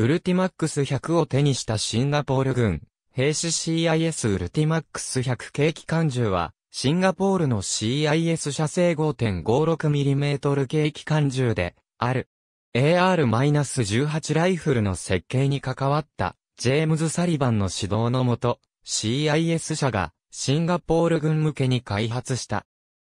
ウルティマックス100を手にしたシンガポール軍、兵士 CIS ウルティマックス100軽機関銃は、シンガポールの CIS 射程 5.56mm 軽機関銃で、ある。AR-18 ライフルの設計に関わった、ジェームズ・サリバンの指導のもと、CIS 社が、シンガポール軍向けに開発した。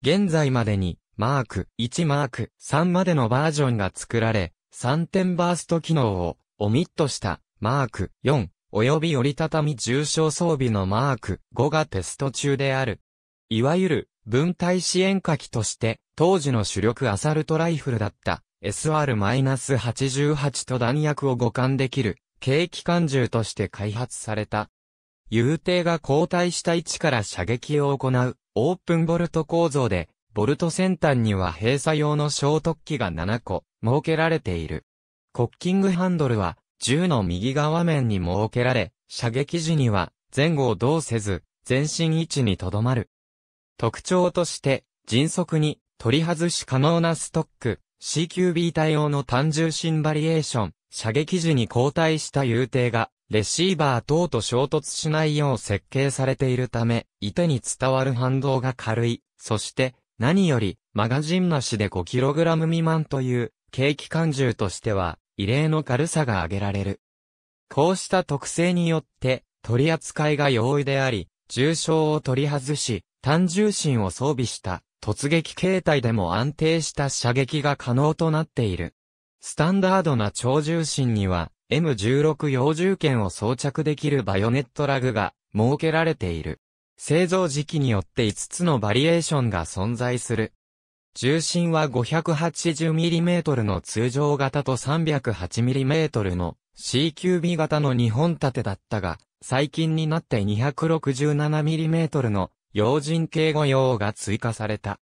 現在までに、マーク1マーク3までのバージョンが作られ、3点バースト機能をオミットした、マーク4、及び折りたたみ重症装備のマーク5がテスト中である。いわゆる、分体支援火器として、当時の主力アサルトライフルだった、SR-88 と弾薬を互換できる、軽機関銃として開発された。遊艇が交代した位置から射撃を行う、オープンボルト構造で、ボルト先端には閉鎖用の衝突機が7個、設けられている。コッキングハンドルは、銃の右側面に設けられ、射撃時には、前後をどうせず、前進位置にとどまる。特徴として、迅速に、取り外し可能なストック、CQB 対応の単重心バリエーション、射撃時に交代した遊艇が、レシーバー等と衝突しないよう設計されているため、射手に伝わる反動が軽い。そして、何より、マガジンなしで 5kg 未満という、軽機関銃としては、異例の軽さが挙げられる。こうした特性によって、取り扱いが容易であり、重傷を取り外し、単重心を装備した突撃形態でも安定した射撃が可能となっている。スタンダードな超重心には M16 用銃剣を装着できるバヨネットラグが設けられている。製造時期によって5つのバリエーションが存在する。重心は 580mm の通常型と 308mm の C 級 B 型の2本立てだったが、最近になって 267mm の用人警護用が追加された。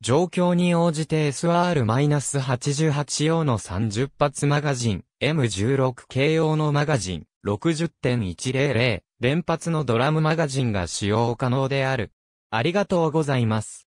状況に応じて SR-88 用の30発マガジン、M16 系用のマガジン、60.100、連発のドラムマガジンが使用可能である。ありがとうございます。